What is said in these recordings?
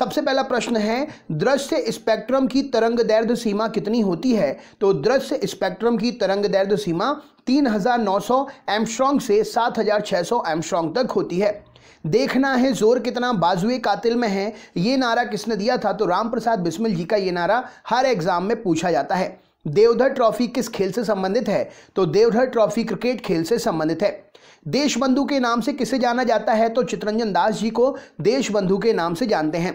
सबसे पहला प्रश्न है दृश्य स्पेक्ट्रम की तरंग दैर्ध्य सीमा कितनी होती है तो दृश्य स्पेक्ट्रम की तरंग दैर्ध्य सीमा 3900 एमस्ट्रॉन्ग से 7600 एमस्ट्रॉन्ग तक होती है देखना है जोर कितना बाजुए कातिल में है ये नारा किसने दिया था तो रामप्रसाद बिस्मिल जी का ये नारा हर एग्जाम में पूछा जाता है देवधर ट्रॉफी किस खेल से संबंधित है तो देवधर ट्रॉफी क्रिकेट खेल से संबंधित है देशबंधु के नाम से किसे जाना जाता है तो चित्रंजन दास जी को देशबंधु के नाम से जानते हैं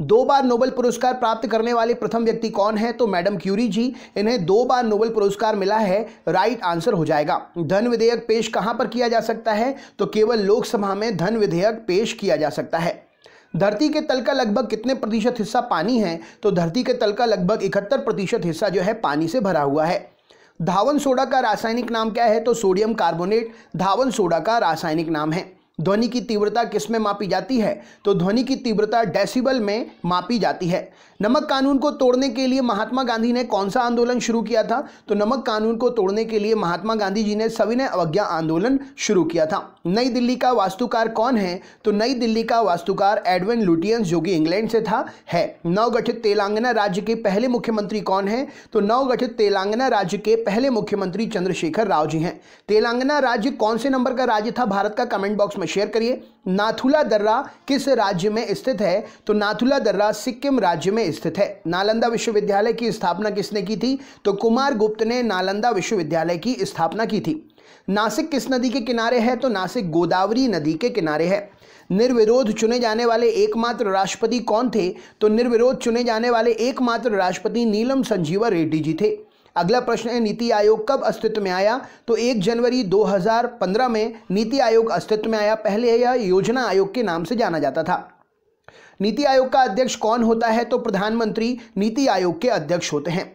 दो बार नोबेल पुरस्कार प्राप्त करने वाले प्रथम व्यक्ति कौन है तो मैडम क्यूरी जी इन्हें दो बार नोबेल पुरस्कार मिला है राइट आंसर हो जाएगा धन विधेयक पेश कहां पर किया जा सकता है तो केवल लोकसभा में धन विधेयक पेश किया जा सकता है धरती के तल का लगभग कितने प्रतिशत हिस्सा पानी है तो धरती के तल का लगभग इकहत्तर प्रतिशत हिस्सा जो है पानी से भरा हुआ है धावन सोडा का रासायनिक नाम क्या है तो सोडियम कार्बोनेट धावन सोडा का रासायनिक नाम है ध्वनि की तीव्रता किस में मापी जाती है तो ध्वनि की तीव्रता डेसिबल में मापी जाती है नमक कानून को तोड़ने के लिए महात्मा गांधी ने कौन सा आंदोलन शुरू किया था तो नमक कानून को तोड़ने के लिए महात्मा गांधी जी ने सविनय अवज्ञा आंदोलन शुरू किया था नई दिल्ली का वास्तुकार कौन है तो नई दिल्ली का वास्तुकार एडविन लुटियंस जो कि इंग्लैंड से था है नवगठित तेलंगाना राज्य के पहले मुख्यमंत्री कौन है तो नवगठित तेलंगाना राज्य के पहले मुख्यमंत्री चंद्रशेखर राव जी हैं तेलंगाना राज्य कौन से नंबर का राज्य था भारत का कमेंट बॉक्स में शेयर करिए नाथुला दर्रा किस राज्य में स्थित है तो नाथुला दर्रा सिक्किम राज्य में में स्थित है नालंदा विश्वविद्यालय की स्थापना किसने की थी तो कुमार गुप्त ने नालंदा विश्वविद्यालय की स्थापना की थी नासिक किस नदी के किनारे है तो नासिक गोदावरी नदी के किनारे है निर्विरोध चुने जाने वाले एकमात्र राष्ट्रपति कौन थे तो निर्विरोध चुने जाने वाले एकमात्र राष्ट्रपति नीलम संजीवा रेड्डी जी थे अगला प्रश्न है नीति आयोग कब अस्तित्व में आया तो 1 जनवरी 2015 में नीति आयोग अस्तित्व में आया पहले यह योजना आयोग के नाम से जाना जाता था नीति आयोग का अध्यक्ष कौन होता है तो प्रधानमंत्री नीति आयोग के अध्यक्ष होते हैं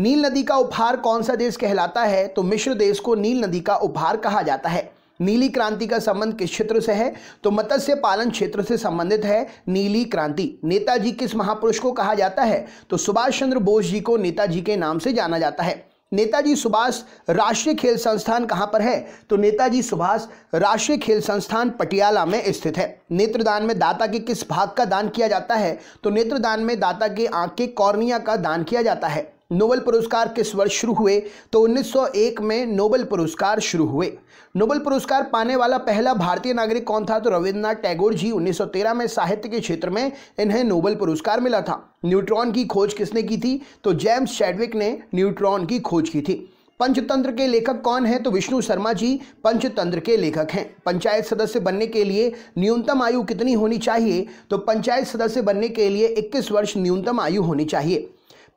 नील नदी का उपहार कौन सा देश कहलाता है तो मिश्र देश को नील नदी का उपहार कहा जाता है नीली क्रांति का संबंध किस क्षेत्र से है तो मत्स्य पालन क्षेत्र से संबंधित है नीली क्रांति नेताजी किस महापुरुष को कहा जाता है तो सुभाष चंद्र बोस जी को नेताजी के नाम से जाना जाता है नेताजी सुभाष राष्ट्रीय खेल संस्थान कहाँ पर है तो नेताजी सुभाष राष्ट्रीय खेल संस्थान पटियाला में स्थित है नेत्रदान में दाता के किस भाग का दान किया जाता है तो नेत्रदान में दाता के आंख के कॉर्निया का दान किया जाता है नोबल पुरस्कार किस वर्ष शुरू हुए तो 1901 में नोबल पुरस्कार शुरू हुए नोबल पुरस्कार पाने वाला पहला भारतीय नागरिक कौन था तो रविन्द्रनाथ टैगोर जी 1913 में साहित्य के क्षेत्र में इन्हें नोबल पुरस्कार मिला था न्यूट्रॉन की खोज किसने की थी तो जेम्स चैडविक ने न्यूट्रॉन की खोज की थी पंचतंत्र के लेखक कौन हैं तो विष्णु शर्मा जी पंचतंत्र के लेखक हैं पंचायत सदस्य बनने के लिए न्यूनतम आयु कितनी होनी चाहिए तो पंचायत सदस्य बनने के लिए 21 वर्ष न्यूनतम आयु होनी चाहिए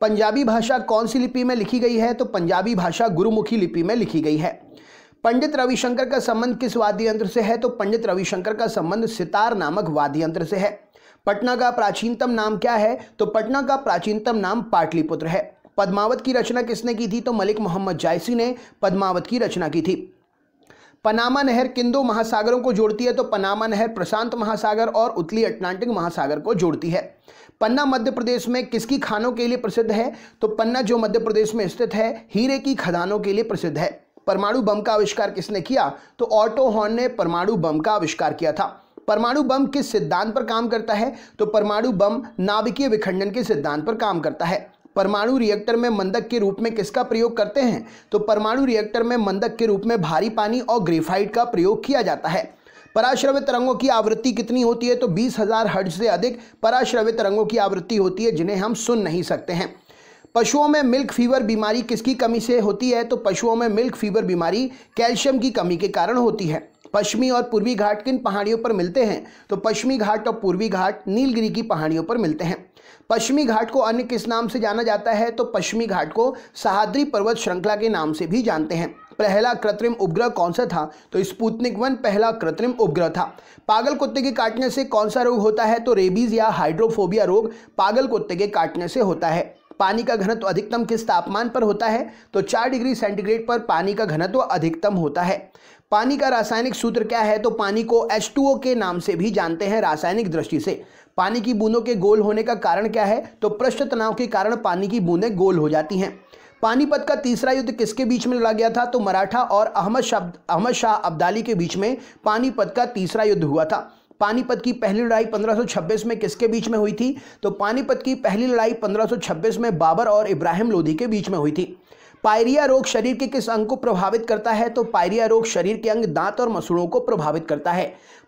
पंजाबी भाषा कौन सी लिपि में लिखी गई है तो पंजाबी भाषा गुरुमुखी लिपि में लिखी गई है पंडित रविशंकर का संबंध किस वाद्य यंत्र से है तो पंडित रविशंकर का संबंध सितार नामक वाद्य यंत्र से है पटना का प्राचीनतम नाम क्या है तो पटना का प्राचीनतम नाम पाटलिपुत्र है पद्मावत की रचना किसने की थी तो मलिक मोहम्मद जायसी ने पद्मावत की रचना की थी पनामा नहर किन दो महासागरों को जोड़ती है तो पनामा नहर प्रशांत महासागर और उत्तरी अटलांटिक महासागर को जोड़ती है पन्ना मध्य प्रदेश में किसकी खानों के लिए प्रसिद्ध है तो पन्ना जो मध्य प्रदेश में स्थित है हीरे की खदानों के लिए प्रसिद्ध है परमाणु बम का आविष्कार किसने किया तो ऑटो हॉर्न ने परमाणु बम का आविष्कार किया था परमाणु बम किस सिद्धांत पर काम करता है तो परमाणु बम नाभिकीय विखंडन के सिद्धांत पर काम करता है परमाणु रिएक्टर में मंदक के रूप में किसका प्रयोग करते हैं तो परमाणु रिएक्टर में मंदक के रूप में भारी पानी और ग्रेफाइट का प्रयोग किया जाता है पराश्रव्य तरंगों की आवृत्ति कितनी होती है तो बीस हजार हर्ज से अधिक पराश्रव्य तरंगों की आवृत्ति होती है जिन्हें हम सुन नहीं सकते हैं पशुओं में मिल्क फीवर बीमारी किसकी कमी से होती है तो पशुओं में मिल्क फीवर बीमारी कैल्शियम की कमी के कारण होती है पश्चिमी और पूर्वी घाट किन पहाड़ियों पर मिलते हैं तो पश्चिमी घाट और पूर्वी घाट नीलगिरी की पहाड़ियों पर मिलते हैं पश्चिमी घाट को अन्य किस नाम से जाना जाता है तो पश्चिमी घाट को सहाद्री पर्वत श्रृंखला के नाम से भी जानते हैं पहला कृत्रिम उपग्रह कौन सा था तो स्पुतनिक वन पहला कृत्रिम उपग्रह था पागल कुत्ते के काटने से कौन सा रोग होता है तो रेबीज या हाइड्रोफोबिया रोग पागल कुत्ते के काटने से होता है पानी का घनत्व अधिकतम किस तापमान पर होता है तो चार डिग्री सेंटीग्रेड पर पानी का घनत्व अधिकतम होता है पानी का रासायनिक सूत्र क्या है तो पानी को H2O के नाम से भी जानते हैं रासायनिक दृष्टि से पानी की बूंदों के गोल होने का कारण क्या है तो पृष्ठ तनाव के कारण पानी की बूंदें गोल हो जाती हैं पानीपत का तीसरा युद्ध किसके बीच में लड़ा गया था तो मराठा और अहमद शाह अहमद शाह अब्दाली के बीच में पानीपत का तीसरा युद्ध हुआ था पानीपत की पहली लड़ाई 1526 में किसके बीच में हुई थी तो पानीपत की पहली लड़ाई 1526 में बाबर और इब्राहिम लोधी के बीच में हुई थी पायरिया रोग शरीर के किस अंग को प्रभावित करता है तो पायरिया रोग शरीर के अंग दांत और मसूड़ों को प्रभावित करता है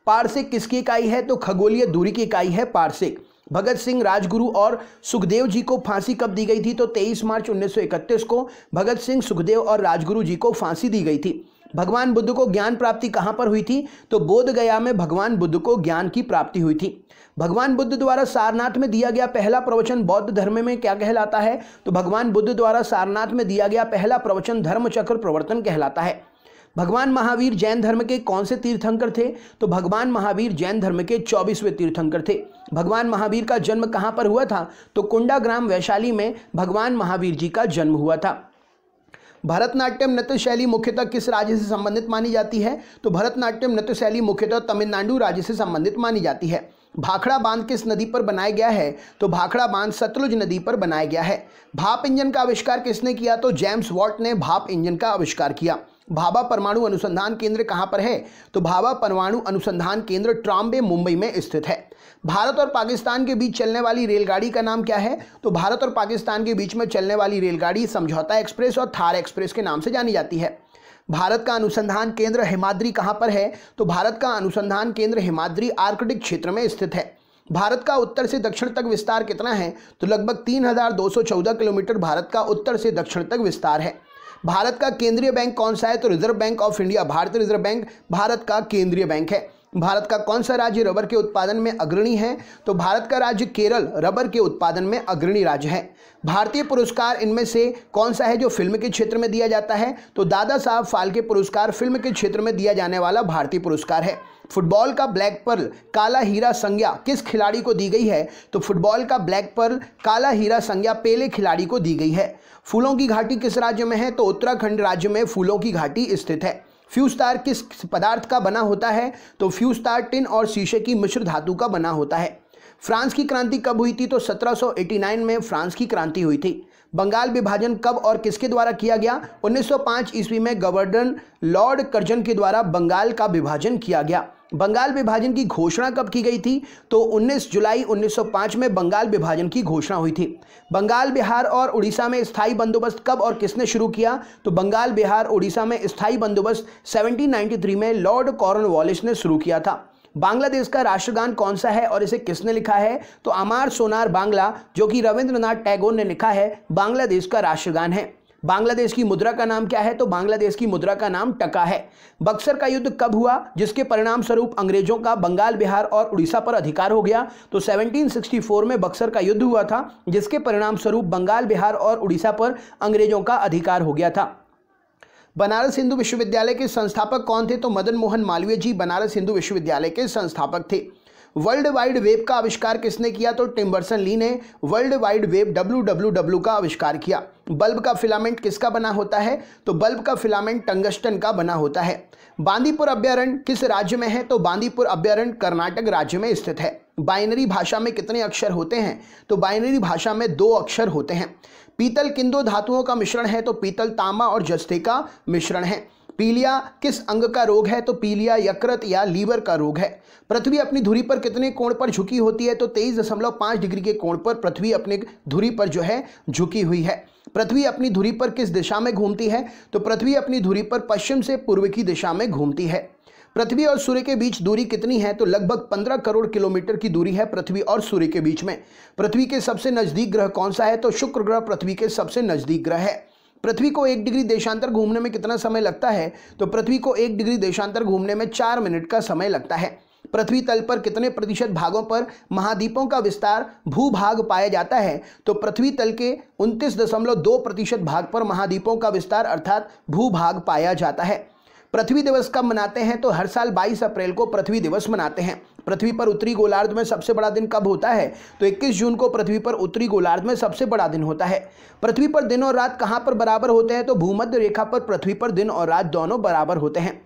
पार्सिक किसकी इकाई है तो खगोलीय दूरी की इकाई है पार्सिक भगत सिंह राजगुरु और सुखदेव जी को फांसी कब दी गई थी तो 23 मार्च 1931 को भगत सिंह सुखदेव और राजगुरु जी को फांसी दी गई थी भगवान बुद्ध को ज्ञान प्राप्ति कहाँ पर हुई थी तो बोधगया में भगवान बुद्ध को ज्ञान की प्राप्ति हुई थी भगवान बुद्ध द्वारा सारनाथ में दिया गया पहला प्रवचन बौद्ध धर्म में क्या कहलाता है तो भगवान बुद्ध द्वारा सारनाथ में दिया गया पहला प्रवचन धर्म चक्र प्रवर्तन कहलाता है भगवान महावीर जैन धर्म के कौन से तीर्थंकर थे तो भगवान महावीर जैन धर्म के चौबीसवें तीर्थंकर थे भगवान महावीर का जन्म कहाँ पर हुआ था तो कुंडा ग्राम वैशाली में भगवान महावीर जी का जन्म हुआ था भरतनाट्यम नृत्य शैली मुख्यतः किस राज्य से संबंधित मानी जाती है तो भरतनाट्यम नृत्य शैली मुख्यतः तमिलनाडु राज्य से संबंधित मानी जाती है भाखड़ा बांध किस नदी पर बनाया गया है तो भाखड़ा बांध सतलुज नदी पर बनाया गया है भाप इंजन का आविष्कार किसने किया तो जेम्स वॉट ने भाप इंजन का आविष्कार किया भाभा परमाणु अनुसंधान केंद्र कहाँ पर है तो भाभा परमाणु अनुसंधान केंद्र ट्राम्बे मुंबई में स्थित है भारत और पाकिस्तान के बीच चलने वाली रेलगाड़ी का नाम क्या है तो भारत और पाकिस्तान के बीच में चलने वाली रेलगाड़ी समझौता एक्सप्रेस और थार एक्सप्रेस के नाम से जानी जाती है भारत का अनुसंधान केंद्र हिमाद्री कहाँ पर है तो भारत का अनुसंधान केंद्र हिमाद्री आर्कटिक क्षेत्र में स्थित है भारत का उत्तर से दक्षिण तक विस्तार कितना है तो लगभग 3,214 किलोमीटर भारत का उत्तर से दक्षिण तक विस्तार है भारत का केंद्रीय बैंक कौन सा है तो रिजर्व बैंक ऑफ इंडिया भारतीय रिजर्व बैंक भारत का केंद्रीय बैंक है भारत का कौन सा राज्य रबर के उत्पादन में अग्रणी है तो भारत का राज्य केरल रबर के उत्पादन में अग्रणी राज्य है भारतीय पुरस्कार इनमें से कौन सा है जो फिल्म के क्षेत्र में दिया जाता है तो दादा साहब फाल्के पुरस्कार फिल्म के क्षेत्र में दिया जाने वाला भारतीय पुरस्कार है फुटबॉल का ब्लैक पर्ल काला हीरा संज्ञा किस खिलाड़ी को दी गई है तो फुटबॉल का ब्लैक पर्ल काला हीरा संज्ञा पेले खिलाड़ी को दी गई है फूलों की घाटी किस राज्य में है तो उत्तराखंड राज्य में फूलों की घाटी स्थित है फ्यूस्तार किस पदार्थ का बना होता है तो फ्यूस्तार टिन और शीशे की मिश्र धातु का बना होता है फ्रांस की क्रांति कब हुई थी तो 1789 में फ्रांस की क्रांति हुई थी बंगाल विभाजन कब और किसके द्वारा किया गया 1905 ईस्वी में गवर्नर लॉर्ड कर्जन के द्वारा बंगाल का विभाजन किया गया बंगाल विभाजन की घोषणा कब की गई थी तो 19 जुलाई 1905 में बंगाल विभाजन की घोषणा हुई थी बंगाल बिहार और उड़ीसा में स्थायी बंदोबस्त कब और किसने शुरू किया तो बंगाल बिहार उड़ीसा में स्थायी बंदोबस्त 1793 में लॉर्ड कॉर्न ने शुरू किया था बांग्लादेश का राष्ट्रगान कौन सा है और इसे किसने लिखा है तो अमार सोनार बांग्ला जो कि रविंद्रनाथ टैगोर ने लिखा है बांग्लादेश का राष्ट्रगान है बांग्लादेश की मुद्रा का नाम क्या है तो बांग्लादेश की मुद्रा का नाम टका है बक्सर का युद्ध कब हुआ जिसके परिणाम स्वरूप अंग्रेजों का बंगाल बिहार और उड़ीसा पर अधिकार हो गया तो 1764 में बक्सर का युद्ध हुआ था जिसके परिणाम स्वरूप बंगाल बिहार और उड़ीसा पर अंग्रेजों का अधिकार हो गया था बनारस हिंदू विश्वविद्यालय के संस्थापक कौन थे तो मदन मोहन मालवीय जी बनारस हिंदू विश्वविद्यालय के संस्थापक थे वर्ल्ड वाइड वेब का आविष्कार किसने किया तो टिम्बरसन ली ने वर्ल्ड वाइड वेब डब्ल्यू का आविष्कार किया बल्ब का फिलामेंट किसका बना होता है तो बल्ब का फिलामेंट टंगस्टन का बना होता है बांदीपुर अभ्यारण्य किस राज्य में है तो बांदीपुर अभ्यारण्य कर्नाटक राज्य में स्थित है बाइनरी भाषा में कितने अक्षर होते हैं तो बाइनरी भाषा में दो अक्षर होते हैं पीतल किन दो धातुओं का मिश्रण है तो पीतल तांबा और जस्ते का मिश्रण है पीलिया किस अंग का रोग है तो पीलिया यकृत या लीवर का रोग है पृथ्वी अपनी धुरी पर कितने कोण पर झुकी होती है तो तेईस दशमलव पाँच डिग्री के कोण पर पृथ्वी अपने धुरी पर जो है झुकी हुई है पृथ्वी अपनी धुरी पर किस दिशा में घूमती है तो पृथ्वी अपनी धुरी पर पश्चिम से पूर्व की दिशा में घूमती है पृथ्वी और सूर्य के बीच दूरी कितनी है तो लगभग 15 करोड़ किलोमीटर की दूरी है पृथ्वी और सूर्य के बीच में पृथ्वी के सबसे नज़दीक ग्रह कौन सा है तो शुक्र ग्रह पृथ्वी के सबसे नज़दीक ग्रह है पृथ्वी को एक डिग्री देशांतर घूमने में कितना समय लगता है तो पृथ्वी को एक डिग्री देशांतर घूमने में चार मिनट का समय लगता है पृथ्वी तल पर कितने प्रतिशत भागों पर महाद्वीपों का विस्तार भूभाग पाया जाता है तो पृथ्वी तल के उनतीस दशमलव दो प्रतिशत भाग पर महाद्वीपों का विस्तार अर्थात भूभाग पाया जाता है पृथ्वी दिवस कब मनाते हैं तो हर साल 22 अप्रैल को पृथ्वी दिवस मनाते हैं पृथ्वी पर उत्तरी गोलार्ध में सबसे बड़ा दिन कब होता है तो 21 जून को पृथ्वी पर उत्तरी गोलार्ध में सबसे बड़ा दिन होता है पृथ्वी पर दिन और रात कहाँ पर बराबर होते हैं तो भूमध्य रेखा पर पृथ्वी पर दिन और रात दोनों बराबर होते हैं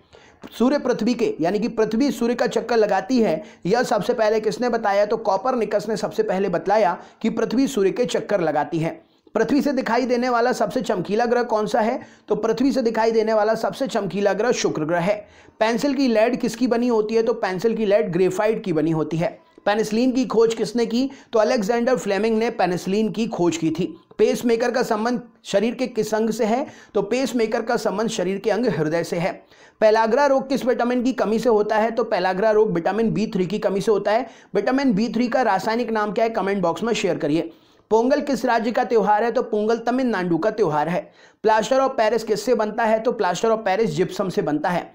सूर्य पृथ्वी के यानी कि पृथ्वी सूर्य का चक्कर लगाती है यह सबसे पहले किसने बताया तो कॉपर निकस ने सबसे पहले बताया कि पृथ्वी सूर्य के चक्कर लगाती है पृथ्वी से दिखाई देने वाला सबसे चमकीला ग्रह कौन सा है तो पृथ्वी से दिखाई देने वाला सबसे चमकीला ग्रह शुक्र ग्रह है पेंसिल की लेड किसकी बनी होती है तो पेंसिल की लेड ग्रेफाइट की बनी होती है पेनिसिलिन की खोज किसने की तो अलेक्जेंडर फ्लेमिंग ने पेनिसिलिन की खोज की थी पेस मेकर का संबंध शरीर के किस अंग से है तो पेस मेकर का संबंध शरीर के अंग हृदय से है पैलाग्रा रोग किस विटामिन की कमी से होता है तो पैलाग्रा रोग विटामिन बी थ्री की कमी से होता है विटामिन बी थ्री का रासायनिक नाम क्या है कमेंट बॉक्स में शेयर करिए पोंगल किस राज्य का त्यौहार है तो पोंगल तमिलनाडु का त्यौहार है प्लास्टर ऑफ पेरिस किससे बनता है तो प्लास्टर ऑफ पेरिस जिप्सम से बनता है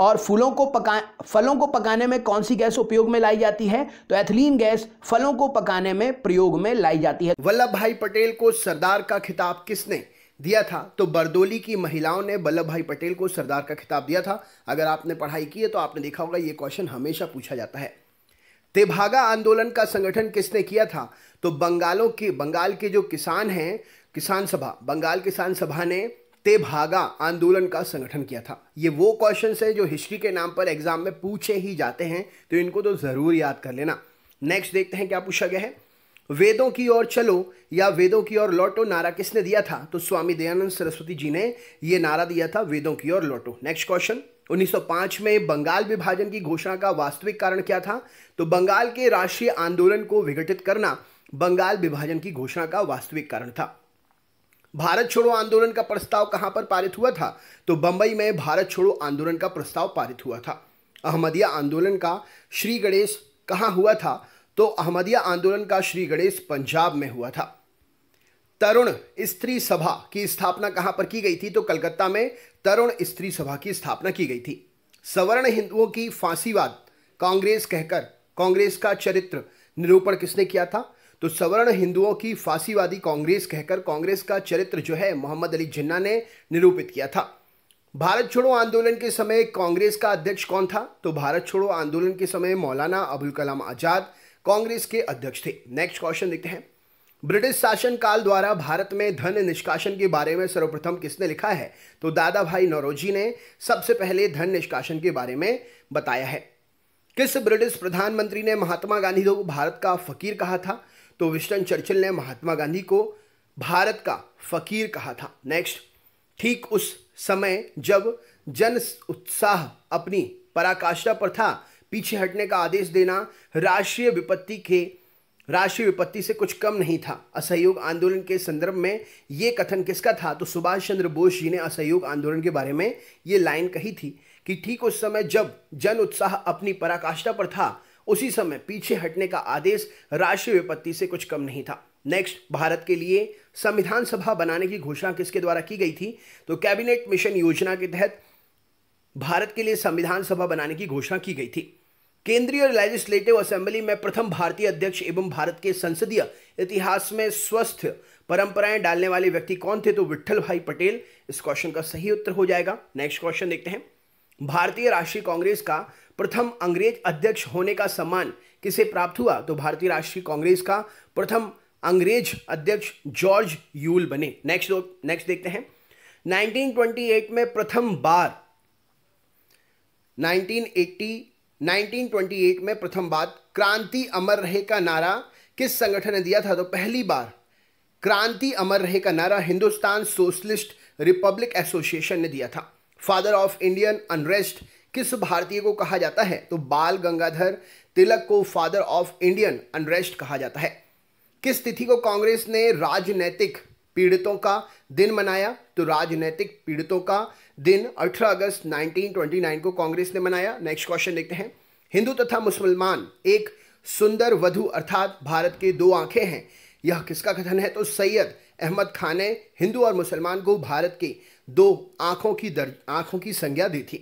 और फूलों को पका फलों को पकाने में कौन सी गैस उपयोग में लाई जाती है तो एथिलीन गैस फलों को पकाने में प्रयोग में लाई जाती है वल्लभ भाई पटेल को सरदार का खिताब किसने दिया था तो बरदोली की महिलाओं ने वल्लभ भाई पटेल को सरदार का खिताब दिया था अगर आपने पढ़ाई की है तो आपने देखा होगा ये क्वेश्चन हमेशा पूछा जाता है तेभागा आंदोलन का संगठन किसने किया था तो बंगालों के बंगाल के जो किसान हैं किसान सभा बंगाल किसान सभा ने तेभागा आंदोलन का संगठन किया था ये वो क्वेश्चन है जो हिस्ट्री के नाम पर एग्जाम में पूछे ही जाते हैं तो इनको तो ज़रूर याद कर लेना नेक्स्ट देखते हैं क्या पूछा गया है वेदों की ओर चलो या वेदों की ओर लौटो नारा किसने दिया था तो स्वामी दयानंद सरस्वती जी ने यह नारा दिया था वेदों की ओर लौटो नेक्स्ट क्वेश्चन 1905 में बंगाल विभाजन की घोषणा का वास्तविक कारण क्या था तो बंगाल के राष्ट्रीय आंदोलन को विघटित करना बंगाल विभाजन की घोषणा का वास्तविक कारण था भारत छोड़ो आंदोलन का प्रस्ताव कहां पर पारित हुआ था तो बंबई में भारत छोड़ो आंदोलन का प्रस्ताव पारित हुआ था अहमदिया आंदोलन का श्री गणेश कहाँ हुआ था तो अहमदिया आंदोलन का श्री गणेश पंजाब में हुआ था तरुण स्त्री सभा की स्थापना कहां पर की गई थी तो कलकत्ता में तरुण स्त्री सभा की स्थापना की गई थी सवर्ण हिंदुओं की फांसीवाद कांग्रेस कहकर कांग्रेस का चरित्र निरूपण किसने किया था तो सवर्ण हिंदुओं की फांसीवादी कांग्रेस कहकर कांग्रेस का चरित्र जो है मोहम्मद अली जिन्ना ने निरूपित किया था भारत छोड़ो आंदोलन के समय कांग्रेस का अध्यक्ष कौन था तो भारत छोड़ो आंदोलन के समय मौलाना अबुल कलाम आजाद कांग्रेस के अध्यक्ष थे नेक्स्ट क्वेश्चन देखते हैं ब्रिटिश शासन काल द्वारा भारत में धन निष्कासन के बारे में सर्वप्रथम किसने लिखा है तो दादा भाई नौरोजी ने सबसे पहले धन निष्कासन के बारे में बताया है किस ब्रिटिश प्रधानमंत्री ने महात्मा गांधी को भारत का फकीर कहा था तो विस्टन चर्चिल ने महात्मा गांधी को भारत का फकीर कहा था नेक्स्ट ठीक उस समय जब जन उत्साह अपनी पराकाष्ठा पर था पीछे हटने का आदेश देना राष्ट्रीय विपत्ति के राष्ट्रीय विपत्ति से कुछ कम नहीं था असहयोग आंदोलन के संदर्भ में ये कथन किसका था तो सुभाष चंद्र बोस जी ने असहयोग आंदोलन के बारे में ये लाइन कही थी कि ठीक उस समय जब जन उत्साह अपनी पराकाष्ठा पर था उसी समय पीछे हटने का आदेश राष्ट्रीय विपत्ति से कुछ कम नहीं था नेक्स्ट भारत के लिए संविधान सभा बनाने की घोषणा किसके द्वारा की गई थी तो कैबिनेट मिशन योजना के तहत भारत के लिए संविधान सभा बनाने की घोषणा की गई थी केंद्रीय लेजिस्लेटिव असेंबली में प्रथम भारतीय अध्यक्ष एवं भारत के संसदीय इतिहास में स्वस्थ परंपराएं डालने वाले व्यक्ति कौन थे तो विठल भाई पटेल इस क्वेश्चन का सही उत्तर हो जाएगा नेक्स्ट क्वेश्चन देखते हैं भारतीय राष्ट्रीय कांग्रेस का प्रथम अंग्रेज अध्यक्ष होने का सम्मान किसे प्राप्त हुआ तो भारतीय राष्ट्रीय कांग्रेस का प्रथम अंग्रेज अध्यक्ष जॉर्ज यूल बने नेक्स्ट नेक्स्ट देखते हैं 1928 में प्रथम बार 1980 1928 में प्रथम बार क्रांति अमर रहे का नारा किस संगठन ने दिया था तो पहली बार क्रांति अमर रहे का नारा हिंदुस्तान सोशलिस्ट रिपब्लिक एसोसिएशन ने दिया था फादर ऑफ इंडियन अनरेस्ट किस भारतीय को कहा जाता है तो बाल गंगाधर तिलक को फादर ऑफ इंडियन अनरेस्ट कहा जाता है किस तिथि को कांग्रेस ने राजनीतिक पीड़ितों का दिन मनाया तो राजनीतिक पीड़ितों का दिन 18 अगस्त 1929 को कांग्रेस ने मनाया नेक्स्ट क्वेश्चन देखते हैं हिंदू तथा मुसलमान एक सुंदर वधु अर्थात भारत के दो आंखें हैं यह किसका कथन है तो सैयद अहमद खान ने हिंदू और मुसलमान को भारत के दो आंखों की दर्ज आंखों की संज्ञा दी थी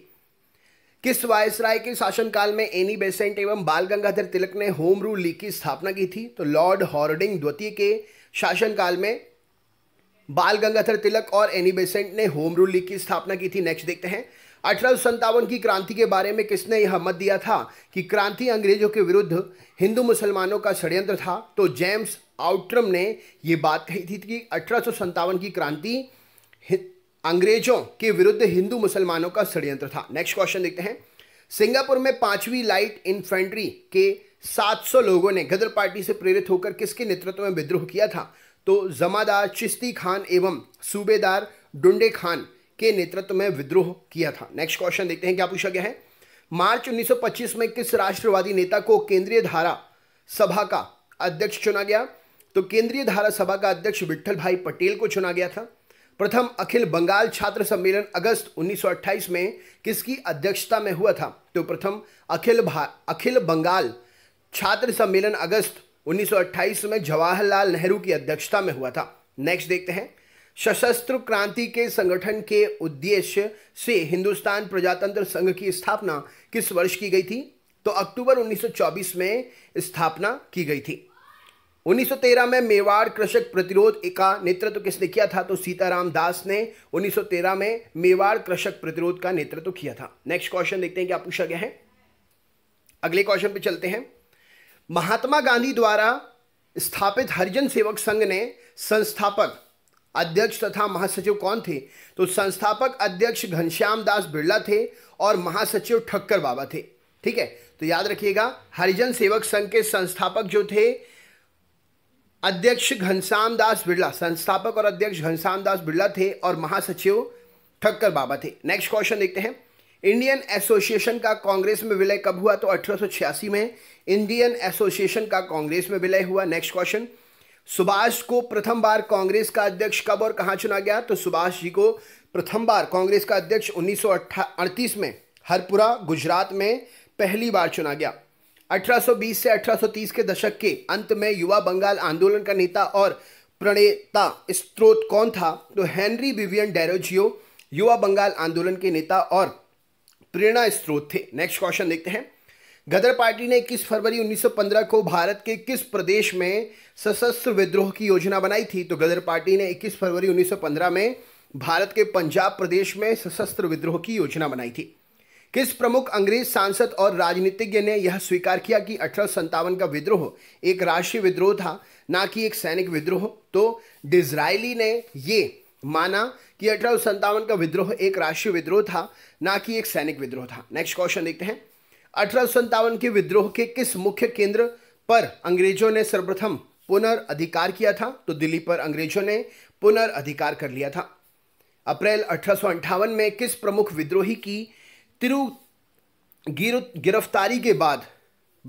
किस वायसराय के शासनकाल में एनी बेसेंट एवं बाल गंगाधर तिलक ने होम रूल लीग की स्थापना की थी तो लॉर्ड हॉर्डिंग द्वितीय के शासनकाल में बाल गंगाधर तिलक और एनी बेसेंट ने होम रूल लीग की स्थापना की थी नेक्स्ट देखते हैं अठारह की क्रांति के बारे में किसने यह मत दिया था कि क्रांति अंग्रेजों के विरुद्ध हिंदू मुसलमानों का षड्यंत्र था तो जेम्स आउट्रम ने यह बात कही थी कि अठारह की क्रांति अंग्रेजों के विरुद्ध हिंदू मुसलमानों का षड्यंत्र था नेक्स्ट क्वेश्चन देखते हैं सिंगापुर में पांचवी लाइट इन्फेंट्री के 700 लोगों ने गदर पार्टी से प्रेरित होकर किसके नेतृत्व में विद्रोह किया था तो जमादार चिश्ती खान एवं सूबेदार डुंडे खान के नेतृत्व में विद्रोह किया था नेक्स्ट क्वेश्चन देखते हैं क्या पूछा गया है मार्च 1925 में किस राष्ट्रवादी नेता को केंद्रीय धारा सभा का अध्यक्ष चुना गया तो केंद्रीय धारा सभा का अध्यक्ष विठल भाई पटेल को चुना गया था प्रथम अखिल बंगाल छात्र सम्मेलन अगस्त 1928 में किसकी अध्यक्षता में हुआ था तो प्रथम अखिल अखिल बंगाल छात्र सम्मेलन अगस्त 1928 में जवाहरलाल नेहरू की अध्यक्षता में हुआ था नेक्स्ट देखते हैं सशस्त्र क्रांति के संगठन के उद्देश्य से हिंदुस्तान प्रजातंत्र संघ की स्थापना किस वर्ष की गई थी तो अक्टूबर 1924 में स्थापना की गई थी 1913 में मेवाड़ कृषक प्रतिरोध का नेतृत्व किसने किया था तो सीताराम दास ने 1913 में मेवाड़ कृषक प्रतिरोध का नेतृत्व किया था नेक्स्ट क्वेश्चन देखते हैं क्या पूछा गया है अगले क्वेश्चन पे चलते हैं महात्मा गांधी द्वारा स्थापित हरिजन सेवक संघ ने संस्थापक अध्यक्ष तथा महासचिव कौन थे तो संस्थापक अध्यक्ष घनश्याम दास बिरला थे और महासचिव ठक्कर बाबा थे ठीक है तो याद रखिएगा हरिजन सेवक संघ के संस्थापक जो थे अध्यक्ष घनश्याम दास बिरला संस्थापक और अध्यक्ष घनश्याम दास बिरला थे और महासचिव ठक्कर बाबा थे नेक्स्ट क्वेश्चन देखते हैं इंडियन एसोसिएशन का कांग्रेस में विलय कब हुआ तो अठारह में इंडियन एसोसिएशन का कांग्रेस में विलय हुआ नेक्स्ट क्वेश्चन सुभाष को प्रथम बार कांग्रेस का अध्यक्ष कब और कहाँ चुना गया तो सुभाष जी को प्रथम बार कांग्रेस का अध्यक्ष उन्नीस में हरपुरा गुजरात में पहली बार चुना गया 1820 से 1830 के दशक के अंत में युवा बंगाल आंदोलन का नेता और प्रणेता स्त्रोत कौन था तो हेनरी विवियन डेरोजियो युवा बंगाल आंदोलन के नेता और प्रेरणा स्त्रोत थे नेक्स्ट क्वेश्चन देखते हैं गदर पार्टी ने इक्कीस फरवरी 1915 को भारत के किस प्रदेश में सशस्त्र विद्रोह की योजना बनाई थी तो गदर पार्टी ने 21 फरवरी 1915 में भारत के पंजाब प्रदेश में सशस्त्र विद्रोह की योजना बनाई थी किस प्रमुख अंग्रेज सांसद और राजनीतिज्ञ ने यह स्वीकार किया कि अठारह का विद्रोह एक राष्ट्रीय विद्रोह था ना कि एक सैनिक विद्रोह तो डिजराइली ने ये माना कि अठारह का विद्रोह एक राष्ट्रीय विद्रोह था ना कि एक सैनिक विद्रोह था नेक्स्ट क्वेश्चन देखते हैं अठारह के विद्रोह के किस मुख्य केंद्र पर अंग्रेजों ने सर्वप्रथम पुनर्अधिकार किया था तो दिल्ली पर अंग्रेजों ने पुनर्अधिकार कर लिया था अप्रैल अठारह में किस प्रमुख विद्रोही की तिरु गिरफ्तारी के बाद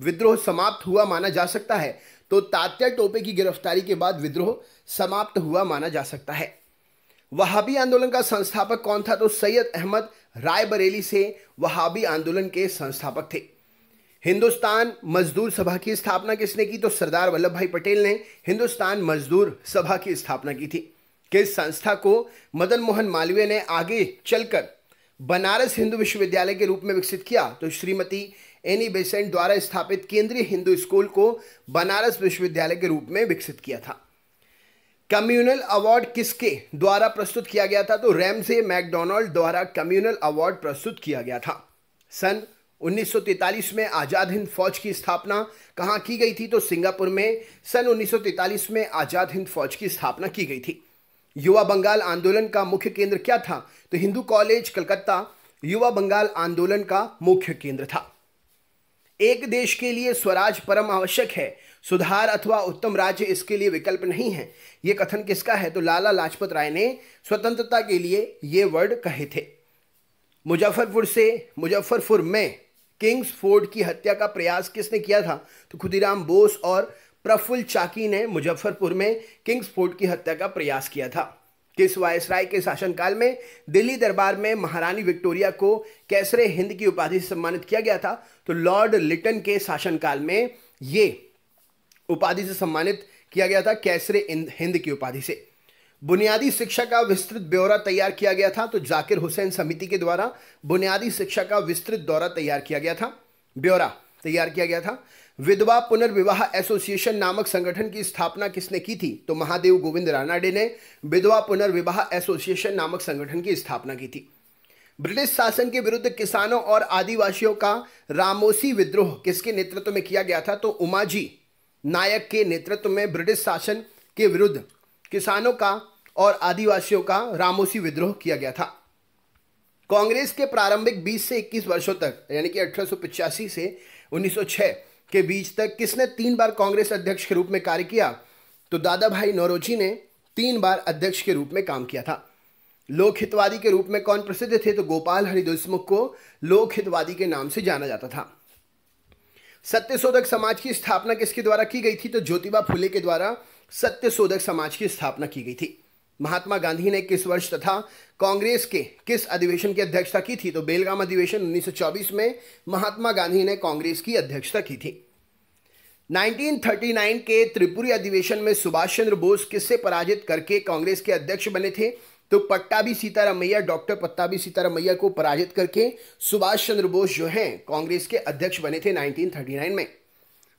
विद्रोह समाप्त हुआ माना जा सकता है तो तात्या टोपे की गिरफ्तारी के बाद विद्रोह समाप्त हुआ माना जा सकता है वहाबी आंदोलन का संस्थापक कौन था तो सैयद अहमद रायबरेली से वहाबी आंदोलन के संस्थापक थे हिंदुस्तान मजदूर सभा की स्थापना किसने की तो सरदार वल्लभ भाई पटेल ने हिंदुस्तान मजदूर सभा की स्थापना की थी किस संस्था को मदन मोहन मालवीय ने आगे चलकर बनारस हिंदू विश्वविद्यालय के रूप में विकसित किया तो श्रीमती एनी बेसेंट द्वारा स्थापित केंद्रीय हिंदू स्कूल को बनारस विश्वविद्यालय के रूप में विकसित किया था कम्युनल अवार्ड किसके द्वारा प्रस्तुत किया गया था तो रैमसे मैकडोनल्ड द्वारा कम्युनल अवार्ड प्रस्तुत किया गया था सन 1943 में आज़ाद हिंद फौज की स्थापना कहाँ की गई थी तो सिंगापुर में सन 1943 में आज़ाद हिंद फौज की स्थापना की गई थी युवा बंगाल आंदोलन का मुख्य केंद्र क्या था तो हिंदू कॉलेज कलकत्ता युवा बंगाल आंदोलन का मुख्य केंद्र था एक देश के लिए स्वराज परम आवश्यक है सुधार अथवा उत्तम राज्य इसके लिए विकल्प नहीं है ये कथन किसका है तो लाला लाजपत राय ने स्वतंत्रता के लिए ये वर्ड कहे थे मुजफ्फरपुर से मुजफ्फरपुर में किंग्स फोर्ड की हत्या का प्रयास किसने किया था तो खुदीराम बोस और प्रफुल्ल चाकी ने मुजफ्फरपुर में किंग्स फोर्ट की हत्या का प्रयास किया था किस वायसराय के शासनकाल में दिल्ली दरबार में महारानी विक्टोरिया को कैसरे हिंद की उपाधि से सम्मानित किया गया था तो लॉर्ड लिटन के शासनकाल में ये उपाधि से सम्मानित किया गया था कैसरे हिंद की उपाधि से बुनियादी शिक्षा का विस्तृत ब्यौरा तैयार किया गया था तो जाकिर हुसैन समिति के द्वारा बुनियादी शिक्षा का विस्तृत दौरा तैयार किया गया था ब्यौरा तैयार किया गया था विधवा पुनर्विवाह एसोसिएशन नामक संगठन की स्थापना किसने की थी तो महादेव गोविंद रानाडे ने विधवा पुनर्विवाह एसोसिएशन नामक संगठन की स्थापना की थी ब्रिटिश शासन के विरुद्ध किसानों और आदिवासियों का रामोसी विद्रोह किसके नेतृत्व में किया गया था तो उमाजी नायक के नेतृत्व में ब्रिटिश शासन के विरुद्ध किसानों का और आदिवासियों का रामोसी विद्रोह किया गया था कांग्रेस के प्रारंभिक 20 से 21 वर्षों तक यानी कि अठारह से 1906 के बीच तक किसने तीन बार कांग्रेस अध्यक्ष के रूप में कार्य किया तो दादा भाई नौरोजी ने तीन बार अध्यक्ष के रूप में काम किया था लोकहितवादी के रूप में कौन प्रसिद्ध थे तो गोपाल हरिदोषमुख को लोकहितवादी के नाम से जाना जाता था सत्यशोधक समाज की स्थापना किसके द्वारा की गई थी तो ज्योतिबा फुले के द्वारा सत्यशोधक समाज की स्थापना की गई थी महात्मा गांधी ने किस वर्ष तथा कांग्रेस के किस अधिवेशन की अध्यक्षता की थी तो बेलगाम अधिवेशन 1924 में महात्मा गांधी ने कांग्रेस की अध्यक्षता की थी 1939 के त्रिपुरी अधिवेशन में सुभाष चंद्र बोस किससे पराजित करके कांग्रेस के अध्यक्ष बने थे तो पट्टाभी सीतारामैया डॉक्टर पट्टाभी सीतारामैया को पराजित करके सुभाष चंद्र बोस जो हैं कांग्रेस के अध्यक्ष बने थे 1939 में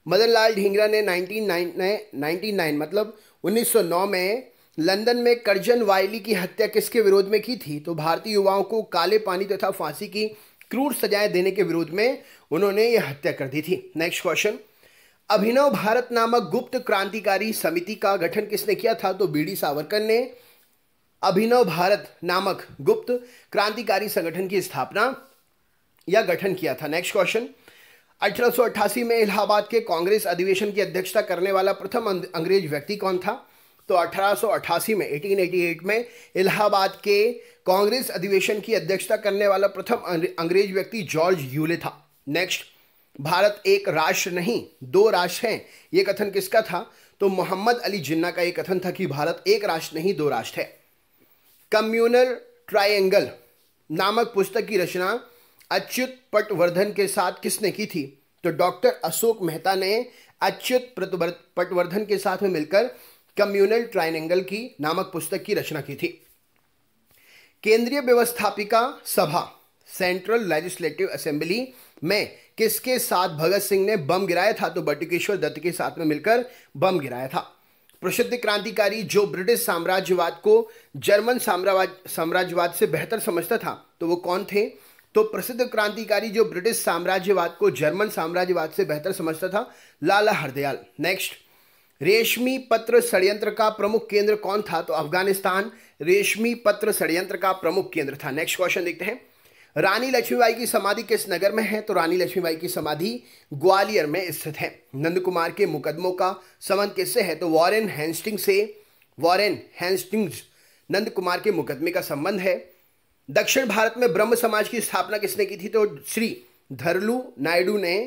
मदन लाल ढींगरा ने 1909 मतलब 1909 में लंदन में करजन वायली की हत्या किसके विरोध में की थी तो भारतीय युवाओं को काले पानी तथा फांसी की क्रूर सजाएं देने के विरोध में उन्होंने यह हत्या कर दी थी नेक्स्ट क्वेश्चन अभिनव भारत नामक गुप्त क्रांतिकारी समिति का गठन किसने किया था तो बीडी सावरकर ने अभिनव भारत नामक गुप्त क्रांतिकारी संगठन की स्थापना या गठन किया था नेक्स्ट क्वेश्चन 1888 में इलाहाबाद के कांग्रेस अधिवेशन की अध्यक्षता करने वाला प्रथम अंग्रेज व्यक्ति कौन था तो 1888 में 1888 में इलाहाबाद के कांग्रेस अधिवेशन की अध्यक्षता करने वाला प्रथम अंग्रेज व्यक्ति जॉर्ज यूले था नेक्स्ट भारत एक राष्ट्र नहीं दो राष्ट्र हैं ये कथन किसका था तो मोहम्मद अली जिन्ना का ये कथन था कि भारत एक राष्ट्र नहीं दो राष्ट्र है कम्युनल ट्राइंगल नामक पुस्तक की रचना अच्युत पटवर्धन के साथ किसने की थी तो डॉक्टर अशोक मेहता ने अच्युत पटवर्धन के साथ में मिलकर कम्युनल ट्राइनेंगल की नामक पुस्तक की रचना की थी केंद्रीय व्यवस्थापिका सभा सेंट्रल लेजिस्लेटिव असेंबली में किसके साथ भगत सिंह ने बम गिराया था तो बटुकेश्वर दत्त के साथ में मिलकर बम गिराया था प्रसिद्ध क्रांतिकारी जो ब्रिटिश साम्राज्यवाद को जर्मन साम्राज्य साम्राज्यवाद से बेहतर समझता था तो वो कौन थे तो प्रसिद्ध क्रांतिकारी जो ब्रिटिश साम्राज्यवाद को जर्मन साम्राज्यवाद से बेहतर समझता था लाला हरदयाल नेक्स्ट रेशमी पत्र षड्यंत्र का प्रमुख केंद्र कौन था तो अफगानिस्तान रेशमी पत्र षड्यंत्र का प्रमुख केंद्र था नेक्स्ट क्वेश्चन देखते हैं रानी लक्ष्मीबाई की समाधि किस नगर में है तो रानी लक्ष्मीबाई की समाधि ग्वालियर में स्थित है नंद कुमार के मुकदमों का संबंध किससे है तो वॉरेन हैंस्टिंग से वॉरेन हैंस्टिंग नंद कुमार के मुकदमे का संबंध है दक्षिण भारत में ब्रह्म समाज की स्थापना किसने की थी तो श्री धरलू नायडू ने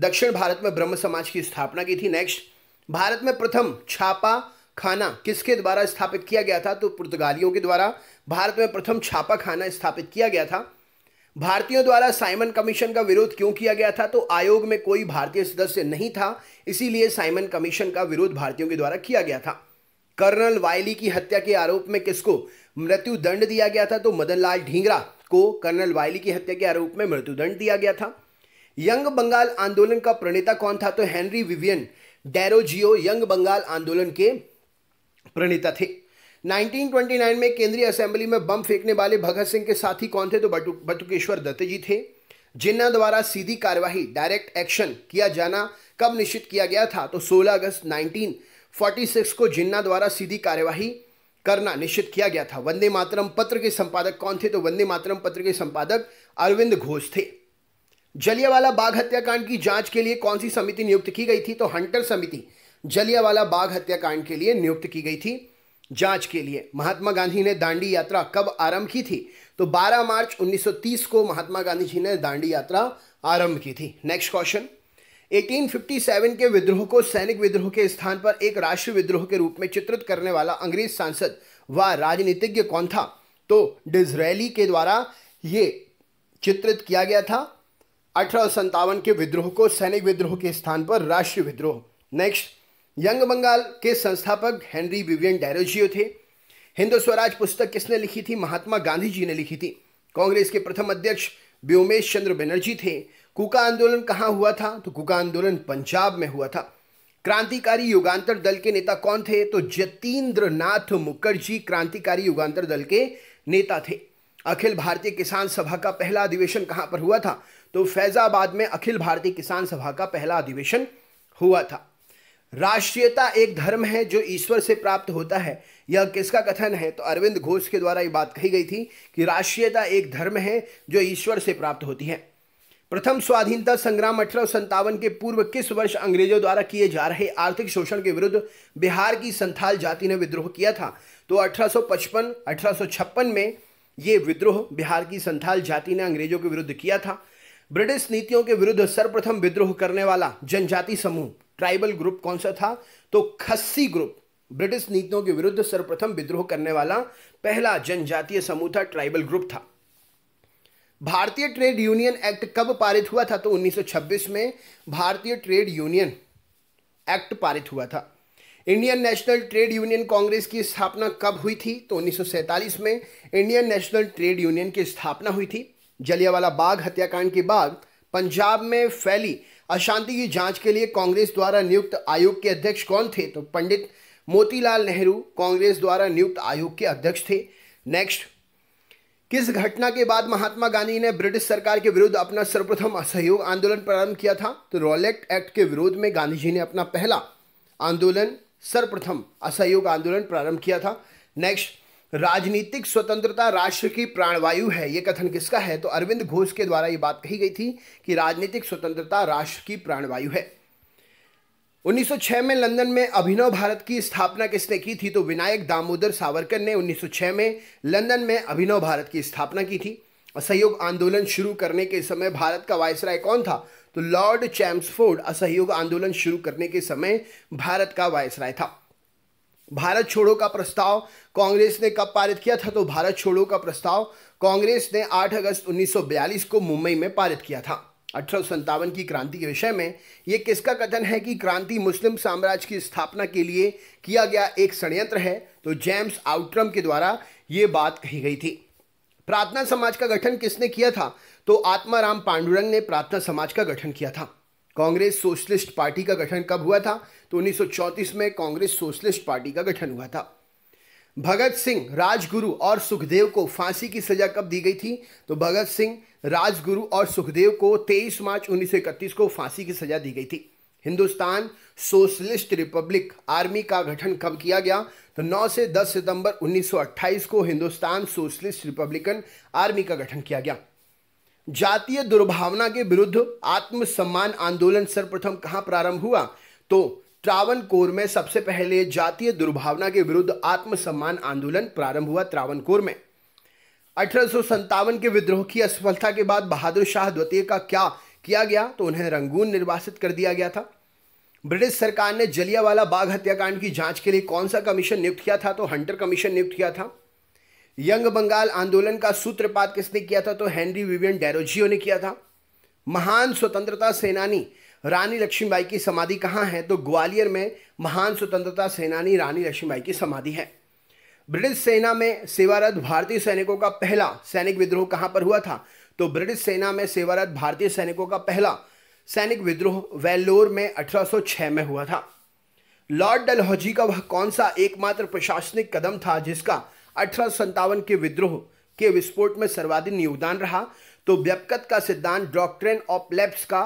दक्षिण भारत में ब्रह्म समाज की स्थापना की थी नेक्स्ट भारत में प्रथम छापा खाना किसके द्वारा स्थापित किया गया था तो पुर्तगालियों के द्वारा भारत में प्रथम छापा खाना स्थापित किया गया था भारतीयों द्वारा साइमन कमीशन का विरोध क्यों किया गया था तो आयोग में कोई भारतीय सदस्य नहीं था इसीलिए साइमन कमीशन का विरोध भारतीयों के द्वारा किया गया था कर्नल वायली की हत्या के आरोप में किसको मृत्यु दंड दिया गया था तो मदनलाल ढींगरा को कर्नल वायली की हत्या के आरोप में मृत्युदंड दिया गया था यंग बंगाल आंदोलन का प्रणेता कौन था तो हेनरी विवियन जियो यंग बंगाल आंदोलन के प्रणेता थे 1929 में केंद्रीय असेंबली में बम फेंकने वाले भगत सिंह के साथी कौन थे तो बटु बटुकेश्वर दत्त जी थे जिन्ना द्वारा सीधी कार्यवाही डायरेक्ट एक्शन किया जाना कब निश्चित किया गया था तो 16 अगस्त 1946 को जिन्ना द्वारा सीधी कार्यवाही करना निश्चित किया गया था वंदे मातरम पत्र के संपादक कौन थे तो वंदे मातरम पत्र के संपादक अरविंद घोष थे जलियावाला बाघ हत्याकांड की जांच के लिए कौन सी समिति नियुक्त की गई थी तो हंटर समिति जलियावाला बाघ हत्याकांड के लिए नियुक्त की गई थी जांच के लिए महात्मा गांधी ने दांडी यात्रा कब आरंभ की थी तो 12 मार्च 1930 को महात्मा गांधी जी ने दांडी यात्रा आरंभ की थी नेक्स्ट क्वेश्चन 1857 के विद्रोह को सैनिक विद्रोह के स्थान पर एक राष्ट्र विद्रोह के रूप में चित्रित करने वाला अंग्रेज सांसद व राजनीतिज्ञ कौन था तो डिजरेली के द्वारा ये चित्रित किया गया था अठारह के विद्रोह को सैनिक विद्रोह के स्थान पर राष्ट्रीय विद्रोह नेक्स्ट यंग बंगाल के संस्थापक हेनरी विवियन डेरोजियो थे हिंदू स्वराज पुस्तक किसने लिखी थी महात्मा गांधी जी ने लिखी थी कांग्रेस के प्रथम अध्यक्ष व्योमेश चंद्र बनर्जी थे कुका आंदोलन कहाँ हुआ था तो कुका आंदोलन पंजाब में हुआ था क्रांतिकारी युगांतर दल के नेता कौन थे तो जतीन्द्र नाथ मुखर्जी क्रांतिकारी युगांतर दल के नेता थे अखिल भारतीय किसान सभा का पहला अधिवेशन कहाँ पर हुआ था तो फैज़ाबाद में अखिल भारतीय किसान सभा का पहला अधिवेशन हुआ था राष्ट्रीयता एक धर्म है जो ईश्वर से प्राप्त होता है यह किसका कथन है तो अरविंद घोष के द्वारा ये बात कही गई थी कि राष्ट्रीयता एक धर्म है जो ईश्वर से प्राप्त होती है प्रथम स्वाधीनता संग्राम अठारह के पूर्व किस वर्ष अंग्रेजों द्वारा किए जा रहे आर्थिक शोषण के विरुद्ध बिहार की संथाल जाति ने विद्रोह किया था तो 1855 1856 में ये विद्रोह बिहार की संथाल जाति ने अंग्रेजों के विरुद्ध किया था ब्रिटिश नीतियों के विरुद्ध सर्वप्रथम विद्रोह करने वाला जनजाति समूह ट्राइबल ग्रुप कौन सा था तो खस्सी ग्रुप ब्रिटिश नीतियों के विरुद्ध सर्वप्रथम विद्रोह करने वाला पहला जनजातीय समूह था ट्राइबल ग्रुप था भारतीय ट्रेड यूनियन एक्ट कब पारित हुआ था तो 1926 में भारतीय ट्रेड यूनियन एक्ट पारित हुआ था Indian national trade union congress की स्थापना कब हुई थी तो 1947 में इंडियन नेशनल ट्रेड यूनियन की स्थापना हुई थी जलियावाला बाग हत्याकांड के बाद पंजाब में फैली अशांति की जांच के लिए कांग्रेस द्वारा नियुक्त आयोग के अध्यक्ष कौन थे तो पंडित मोतीलाल नेहरू कांग्रेस द्वारा नियुक्त आयोग के अध्यक्ष थे नेक्स्ट किस घटना के बाद महात्मा गांधी ने ब्रिटिश सरकार के विरुद्ध अपना सर्वप्रथम असहयोग आंदोलन प्रारंभ किया था तो रॉलेक्ट एक्ट के विरोध में गांधी जी ने अपना पहला आंदोलन सर्वप्रथम असहयोग आंदोलन प्रारंभ किया था नेक्स्ट राजनीतिक स्वतंत्रता राष्ट्र की प्राणवायु है ये कथन किसका है तो अरविंद घोष के द्वारा ये बात कही गई थी कि राजनीतिक स्वतंत्रता राष्ट्र की प्राणवायु है 1906 में लंदन में अभिनव भारत की स्थापना किसने की थी तो विनायक दामोदर सावरकर ने 1906 में लंदन में अभिनव भारत की स्थापना की थी असहयोग आंदोलन शुरू करने के समय भारत का वायसराय कौन था तो लॉर्ड चैम्सफोर्ड असहयोग आंदोलन शुरू करने के समय भारत का वायसराय था भारत छोड़ो का प्रस्ताव कांग्रेस ने कब पारित किया था तो भारत छोड़ो का प्रस्ताव कांग्रेस ने 8 अगस्त 1942 को मुंबई में पारित किया था अठारह की क्रांति के विषय में ये किसका कथन है कि क्रांति मुस्लिम साम्राज्य की स्थापना के लिए किया गया एक षड्यंत्र है तो जेम्स आउट्रम के द्वारा ये बात कही गई थी प्रार्थना समाज का गठन किसने किया था तो आत्माराम पांडुरंग ने प्रार्थना समाज का गठन किया था कांग्रेस सोशलिस्ट पार्टी का गठन कब हुआ था तो 1934 में कांग्रेस सोशलिस्ट पार्टी का गठन हुआ था भगत सिंह राजगुरु और सुखदेव को फांसी की सजा कब दी गई थी तो भगत सिंह राजगुरु और सुखदेव को 23 मार्च 1931 को फांसी की सजा दी गई थी हिंदुस्तान सोशलिस्ट रिपब्लिक आर्मी का गठन कब किया गया तो 9 से 10 सितंबर 1928 को हिंदुस्तान सोशलिस्ट रिपब्लिकन आर्मी का गठन किया गया जातीय दुर्भावना के विरुद्ध आत्मसम्मान आंदोलन सर्वप्रथम कहाँ प्रारंभ हुआ तो कोर में सबसे पहले जातीय दुर्भावना के विरुद्ध आत्मसम्मान आंदोलन प्रारंभ हुआ त्रावन कोर में अठारह के विद्रोह की असफलता के बाद बहादुर शाह द्वितीय का क्या किया गया तो उन्हें रंगून निर्वासित कर दिया गया था ब्रिटिश सरकार ने जलियावाला बाग हत्याकांड की जांच के लिए कौन सा कमीशन नियुक्त किया था तो हंटर कमीशन नियुक्त किया था यंग बंगाल आंदोलन का सूत्रपात किसने किया था तो हेनरी विवियन डेरोजियो ने किया था महान स्वतंत्रता सेनानी रानी लक्ष्मीबाई की समाधि कहाँ है तो ग्वालियर में महान स्वतंत्रता सेनानी रानी लक्ष्मीबाई की समाधि है ब्रिटिश सेना में सेवारत भारतीय सैनिकों का पहला सैनिक विद्रोह कहाँ पर हुआ था तो ब्रिटिश सेना में सेवारत भारतीय सैनिकों का पहला सैनिक विद्रोह वेल्लोर में 1806 में हुआ था लॉर्ड डलहौजी का वह कौन सा एकमात्र प्रशासनिक कदम था जिसका अठारह के विद्रोह के विस्फोट में सर्वाधिक योगदान रहा तो व्यपकत का सिद्धांत डॉक्ट्रेन ऑफ लेप्स का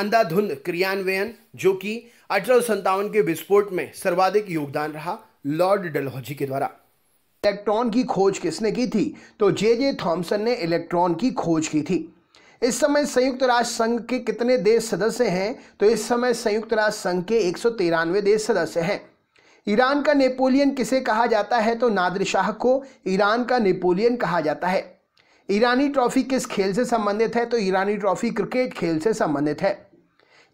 अंधाधुंध क्रियान्वयन जो कि अठारह के विस्फोट में सर्वाधिक योगदान रहा लॉर्ड डलहौजी के द्वारा इलेक्ट्रॉन की खोज किसने की थी तो जे जे थॉम्सन ने इलेक्ट्रॉन की खोज की थी इस समय संयुक्त राष्ट्र संघ के कितने देश सदस्य हैं तो इस समय संयुक्त राष्ट्र संघ के एक देश सदस्य हैं ईरान का नेपोलियन किसे कहा जाता है तो नादिर शाह को ईरान का नेपोलियन कहा जाता है ईरानी ट्रॉफी किस खेल से संबंधित है तो ईरानी ट्रॉफी क्रिकेट खेल से संबंधित है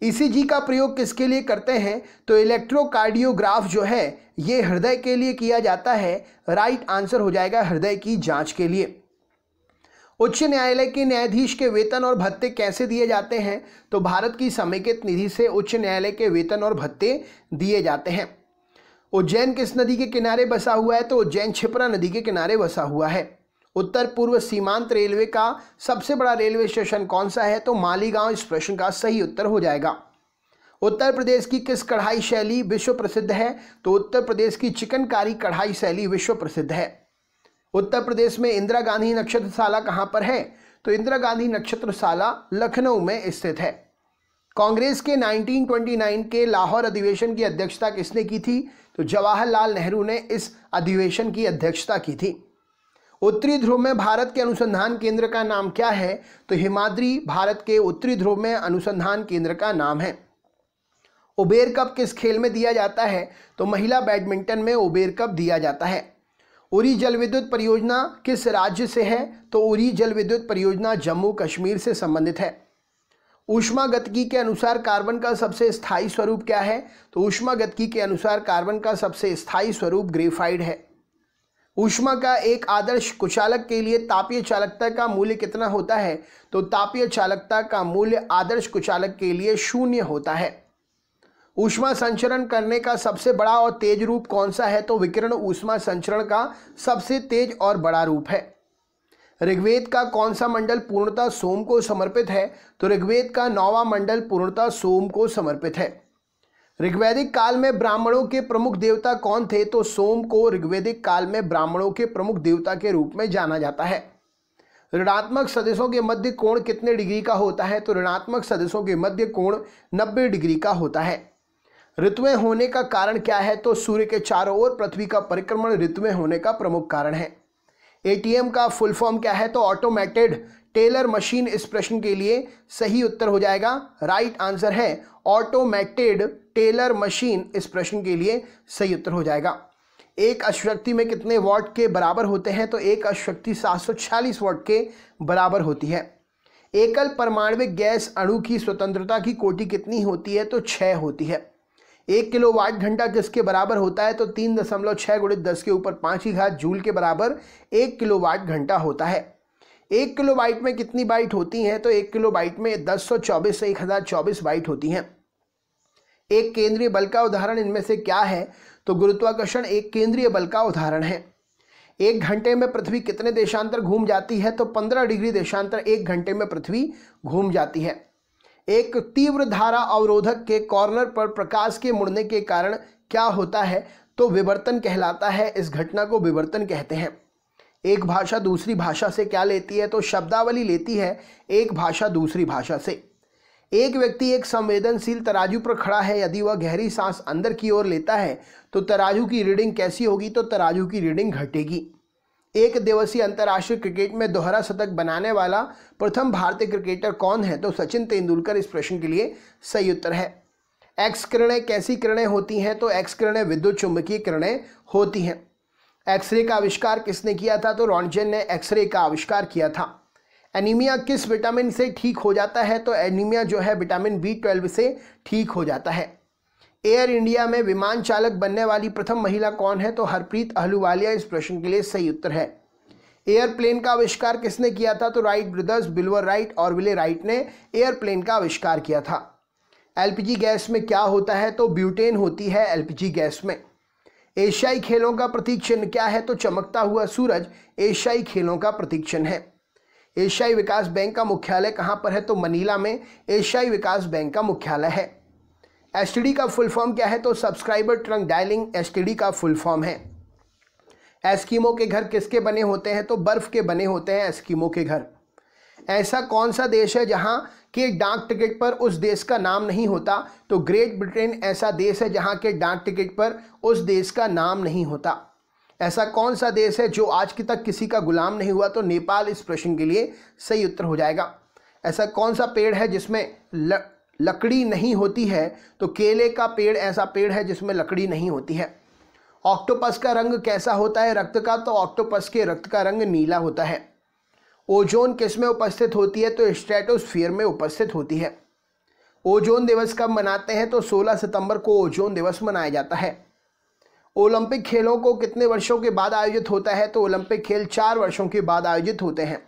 ईसीजी का प्रयोग किसके लिए करते हैं तो इलेक्ट्रोकार्डियोग्राफ जो है ये हृदय के लिए किया जाता है राइट आंसर हो जाएगा हृदय की जांच के लिए उच्च न्यायालय के न्यायाधीश के वेतन और भत्ते कैसे दिए जाते हैं तो भारत की समेकित निधि से उच्च न्यायालय के वेतन और भत्ते दिए जाते हैं उज्जैन किस नदी के किनारे बसा हुआ है तो उज्जैन छिपरा नदी के किनारे बसा हुआ है उत्तर पूर्व सीमांत रेलवे का सबसे बड़ा रेलवे स्टेशन कौन सा है तो मालीगांव इस प्रश्न का सही उत्तर हो जाएगा उत्तर प्रदेश की किस कढ़ाई शैली विश्व प्रसिद्ध है तो उत्तर प्रदेश की चिकनकारी कढ़ाई शैली विश्व प्रसिद्ध है उत्तर प्रदेश में इंदिरा गांधी नक्षत्रशाला कहाँ पर है तो इंदिरा गांधी नक्षत्रशाला लखनऊ में स्थित है कांग्रेस के 1929 के लाहौर अधिवेशन की अध्यक्षता किसने की थी तो जवाहरलाल नेहरू ने इस अधिवेशन की अध्यक्षता की थी उत्तरी ध्रुव में भारत के अनुसंधान केंद्र का नाम क्या है तो हिमाद्री भारत के उत्तरी ध्रुव में अनुसंधान केंद्र का नाम है उबेर कप किस खेल में दिया जाता है तो महिला बैडमिंटन में उबेर कप दिया जाता है उरी जल विद्युत परियोजना किस राज्य से है तो उरी जल विद्युत परियोजना जम्मू कश्मीर से संबंधित है ऊष्मा गतकी के अनुसार कार्बन का सबसे स्थायी स्वरूप क्या है तो ऊष्मा गतकी के अनुसार कार्बन का सबसे स्थायी स्वरूप ग्रेफाइड है ऊष्मा का एक आदर्श कुचालक के लिए तापीय चालकता का मूल्य कितना होता है तो तापीय चालकता का मूल्य आदर्श कुचालक के लिए शून्य होता है ऊष्मा संचरण करने का सबसे बड़ा और तेज रूप कौन सा है तो विकिरण ऊष्मा संचरण का सबसे तेज और बड़ा रूप है ऋग्वेद का कौन सा मंडल पूर्णता सोम को समर्पित है तो ऋग्वेद का नौवा मंडल पूर्णता सोम को समर्पित है ऋग्वैदिक काल में ब्राह्मणों के प्रमुख देवता कौन थे तो सोम को ऋग्वेदिक काल में ब्राह्मणों के प्रमुख देवता के रूप में जाना जाता है ऋणात्मक सदस्यों के मध्य कोण कितने डिग्री का होता है तो ऋणात्मक सदस्यों के मध्य कोण 90 डिग्री का होता है ऋतुएं होने का कारण क्या है तो सूर्य के चारों ओर पृथ्वी का परिक्रमण ऋतुएं होने का प्रमुख कारण है एटीएम का फुल फॉर्म क्या है तो ऑटोमेटेड टेलर मशीन इस प्रश्न के लिए सही उत्तर हो जाएगा राइट आंसर है ऑटोमेटेड टेलर मशीन इस प्रश्न के लिए सही उत्तर हो जाएगा एक अश्वक्ति में कितने वॉट के बराबर होते हैं तो एक सौ 746 वॉट के बराबर होती है एकल परमाणविक गैस अणु की स्वतंत्रता की कोटि कितनी होती है तो छः होती है एक किलो वाट घंटा किसके बराबर होता है तो तीन दशमलव छः गुणित दस के ऊपर पाँच ही घात जूल के बराबर एक किलो वाट घंटा होता है एक किलो बाइट में कितनी बाइट होती हैं तो एक किलो बाइट में दस सौ चौबीस से एक हज़ार चौबीस बाइट होती हैं एक केंद्रीय बल का उदाहरण इनमें से क्या है तो गुरुत्वाकर्षण एक केंद्रीय बल का उदाहरण है एक घंटे में पृथ्वी कितने देशांतर घूम जाती है तो पंद्रह डिग्री देशांतर एक घंटे में पृथ्वी घूम जाती है एक तीव्र धारा अवरोधक के कॉर्नर पर प्रकाश के मुड़ने के कारण क्या होता है तो विवर्तन कहलाता है इस घटना को विवर्तन कहते हैं एक भाषा दूसरी भाषा से क्या लेती है तो शब्दावली लेती है एक भाषा दूसरी भाषा से एक व्यक्ति एक संवेदनशील तराजू पर खड़ा है यदि वह गहरी सांस अंदर की ओर लेता है तो तराजू की रीडिंग कैसी होगी तो तराजू की रीडिंग घटेगी एक दिवसीय अंतर्राष्ट्रीय क्रिकेट में दोहरा शतक बनाने वाला प्रथम भारतीय क्रिकेटर कौन है तो सचिन तेंदुलकर इस प्रश्न के लिए सही उत्तर है एक्स किरणें कैसी किरणें होती हैं तो एक्स किरणें विद्युत चुंबकीय किरणें होती हैं एक्सरे का आविष्कार किसने किया था तो रॉन्जन ने एक्सरे का आविष्कार किया था एनीमिया किस विटामिन से ठीक हो जाता है तो एनीमिया जो है विटामिन बी ट्वेल्व से ठीक हो जाता है एयर इंडिया में विमान चालक बनने वाली प्रथम महिला कौन है तो हरप्रीत अहलुवालिया इस प्रश्न के लिए सही उत्तर है एयरप्लेन का आविष्कार किसने किया था तो राइट ब्रदर्स बिल्वर राइट और विले राइट ने एयरप्लेन का आविष्कार किया था एलपीजी गैस में क्या होता है तो ब्यूटेन होती है एलपीजी गैस में एशियाई खेलों का प्रतीक चिन्ह क्या है तो चमकता हुआ सूरज एशियाई खेलों का प्रतीक चिन्ह है एशियाई विकास बैंक का मुख्यालय कहाँ पर है तो मनीला में एशियाई विकास बैंक का मुख्यालय है एस का फुल फॉर्म क्या है तो सब्सक्राइबर ट्रंक डायलिंग एस का फुल फॉर्म है एस्कीमो के घर किसके बने होते हैं तो बर्फ़ के बने होते हैं एस्कीमो के घर ऐसा कौन सा देश है जहाँ के डाक टिकट पर उस देश का नाम नहीं होता तो ग्रेट ब्रिटेन ऐसा देश है जहाँ के डाक टिकट पर उस देश का नाम नहीं होता ऐसा कौन सा देश है जो आज की तक किसी का गुलाम नहीं हुआ तो नेपाल इस प्रश्न के लिए सही उत्तर हो जाएगा ऐसा कौन सा पेड़ है जिसमें लकड़ी नहीं होती है तो केले का पेड़ ऐसा पेड़ है जिसमें लकड़ी नहीं होती है ऑक्टोपस का रंग कैसा होता है रक्त का तो ऑक्टोपस के रक्त का रंग नीला होता है ओजोन किस में उपस्थित होती है तो स्ट्रेटोस्फीयर में उपस्थित होती है ओजोन दिवस कब मनाते हैं तो 16 सितंबर को ओजोन दिवस मनाया जाता है ओलंपिक खेलों को कितने वर्षों के बाद आयोजित होता है तो ओलंपिक खेल चार वर्षों के बाद आयोजित होते हैं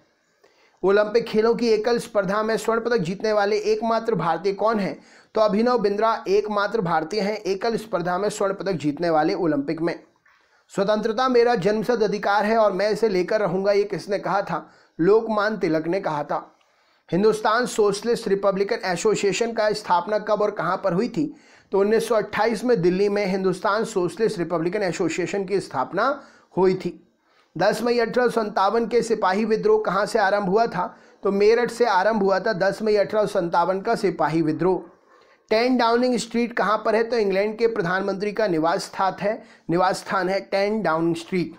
ओलंपिक खेलों की एकल स्पर्धा में स्वर्ण पदक जीतने वाले एकमात्र भारतीय कौन हैं तो अभिनव बिंद्रा एकमात्र भारतीय हैं एकल स्पर्धा में स्वर्ण पदक जीतने वाले ओलंपिक में स्वतंत्रता मेरा जन्मसद अधिकार है और मैं इसे लेकर रहूंगा ये किसने कहा था लोकमान तिलक ने कहा था हिंदुस्तान सोशलिस्ट रिपब्लिकन एसोसिएशन का स्थापना कब और कहां पर हुई थी तो 1928 में दिल्ली में हिंदुस्तान सोशलिस्ट रिपब्लिकन एसोसिएशन की स्थापना हुई थी दस मई अठारह के सिपाही विद्रोह कहाँ से आरंभ हुआ था तो मेरठ से आरंभ हुआ था दस मई अठारह का सिपाही विद्रोह टेन डाउनिंग स्ट्रीट कहाँ पर है तो इंग्लैंड के प्रधानमंत्री का निवास स्थान है निवास स्थान है टेन डाउनिंग स्ट्रीट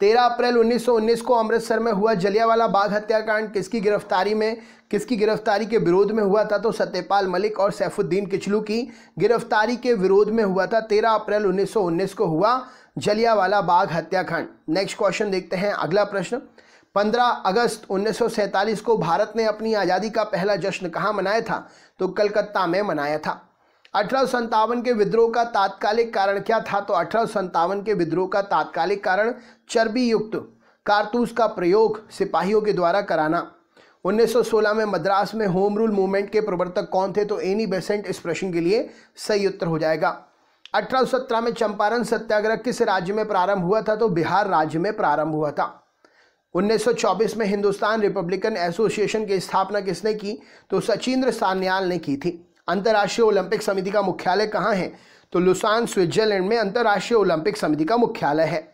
तेरह अप्रैल 1919 को अमृतसर में हुआ जलियावाला बाग हत्याकांड किसकी गिरफ्तारी में किसकी गिरफ्तारी के विरोध में हुआ था तो सत्यपाल मलिक और सैफुद्दीन किचलू की गिरफ्तारी के विरोध में हुआ था तेरह अप्रैल 1919 को हुआ जलियावाला बाग हत्याकांड नेक्स्ट क्वेश्चन देखते हैं अगला प्रश्न 15 अगस्त 1947 को भारत ने अपनी आज़ादी का पहला जश्न कहाँ मनाया था तो कलकत्ता में मनाया था अठारह के विद्रोह का तात्कालिक कारण क्या था तो अठारह के विद्रोह का तात्कालिक कारण चर्बी युक्त कारतूस का प्रयोग सिपाहियों के द्वारा कराना 1916 में मद्रास में होम रूल मूवमेंट के प्रवर्तक कौन थे तो एनी बेसेंट इस प्रश्न के लिए सही उत्तर हो जाएगा अठारह में चंपारण सत्याग्रह किस राज्य में प्रारंभ हुआ था तो बिहार राज्य में प्रारंभ हुआ था 1924 में हिंदुस्तान रिपब्लिकन एसोसिएशन की स्थापना किसने की तो सचिंद्र सान्याल ने की थी अंतर्राष्ट्रीय ओलंपिक समिति का मुख्यालय कहाँ है तो लुसान स्विट्जरलैंड में अंतर्राष्ट्रीय ओलंपिक समिति का मुख्यालय है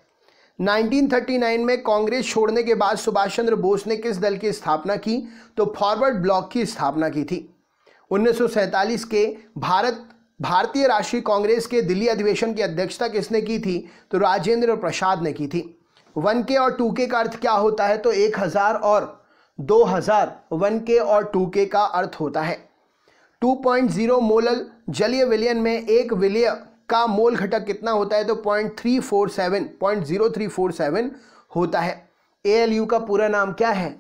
1939 में कांग्रेस छोड़ने के बाद सुभाष चंद्र बोस ने किस दल की स्थापना की तो फॉरवर्ड ब्लॉक की स्थापना की थी 1947 के भारत भारतीय राष्ट्रीय कांग्रेस के दिल्ली अधिवेशन की अध्यक्षता किसने की थी तो राजेंद्र प्रसाद ने की थी वन के और टू के का अर्थ क्या होता है तो एक हजार और दो हजार वन के और टू के का अर्थ होता है टू पॉइंट जीरो मोलल जलीय विलयन में एक विलय का मोल घटक कितना होता है तो point point three three four seven zero four seven होता है ए का पूरा नाम क्या है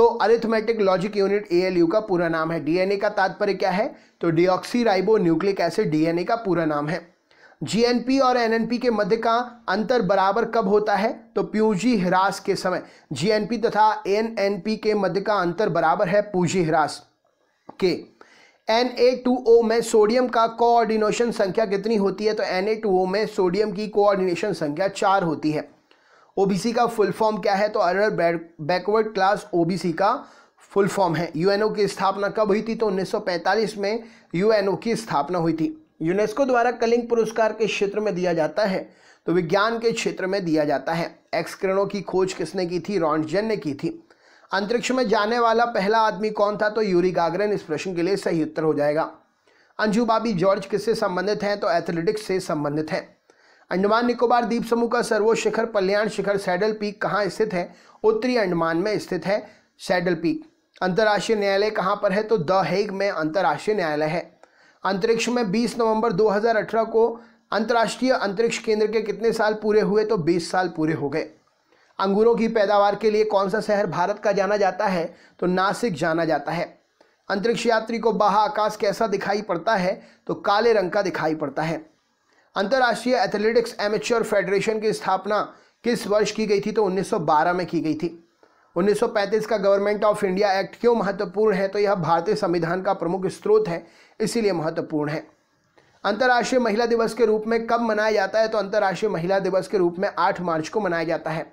तो अरिथमेटिक लॉजिक यूनिट ए का पूरा नाम है डीएनए का तात्पर्य क्या है तो deoxyribonucleic acid DNA का पूरा नाम है जीएनपी और एनएनपी के मध्य का अंतर बराबर कब होता है तो प्यूजी ह्रास के समय जीएनपी तथा एनएनपी के मध्य का अंतर बराबर है पूजी ह्रास के एन में सोडियम का कोऑर्डिनेशन संख्या कितनी होती है तो एन में सोडियम की कोऑर्डिनेशन संख्या चार होती है ओबीसी का फुल फॉर्म क्या है तो अरर बैकवर्ड क्लास ओबीसी का फुल फॉर्म है यूएनओ की स्थापना कब हुई थी तो 1945 में यूएनओ की स्थापना हुई थी यूनेस्को द्वारा कलिंग पुरस्कार के क्षेत्र में दिया जाता है तो विज्ञान के क्षेत्र में दिया जाता है एक्स की खोज किसने की थी रॉन्टजन ने की थी अंतरिक्ष में जाने वाला पहला आदमी कौन था तो यूरी गागरन इस प्रश्न के लिए सही उत्तर हो जाएगा अंजू बाबी जॉर्ज किससे संबंधित हैं तो एथलेटिक्स से संबंधित हैं अंडमान निकोबार द्वीप समूह का सर्वोच्च शिखर पल्याण शिखर सैडल पीक कहाँ स्थित है उत्तरी अंडमान में स्थित है सैडल पीक अंतर्राष्ट्रीय न्यायालय कहाँ पर है तो द हेग में अंतर्राष्ट्रीय न्यायालय है अंतरिक्ष में 20 नवंबर 2018 को अंतर्राष्ट्रीय अंतरिक्ष केंद्र के कितने साल पूरे हुए तो 20 साल पूरे हो गए अंगूरों की पैदावार के लिए कौन सा शहर भारत का जाना जाता है तो नासिक जाना जाता है अंतरिक्ष यात्री को बाहा आकाश कैसा दिखाई पड़ता है तो काले रंग का दिखाई पड़ता है अंतर्राष्ट्रीय एथलेटिक्स एमेच्योर फेडरेशन की स्थापना किस वर्ष की गई थी तो 1912 में की गई थी 1935 का गवर्नमेंट ऑफ इंडिया एक्ट क्यों महत्वपूर्ण है तो यह भारतीय संविधान का प्रमुख स्रोत है इसीलिए महत्वपूर्ण है अंतर्राष्ट्रीय महिला दिवस के रूप में कब मनाया जाता है तो अंतर्राष्ट्रीय महिला दिवस के रूप में आठ मार्च को मनाया जाता है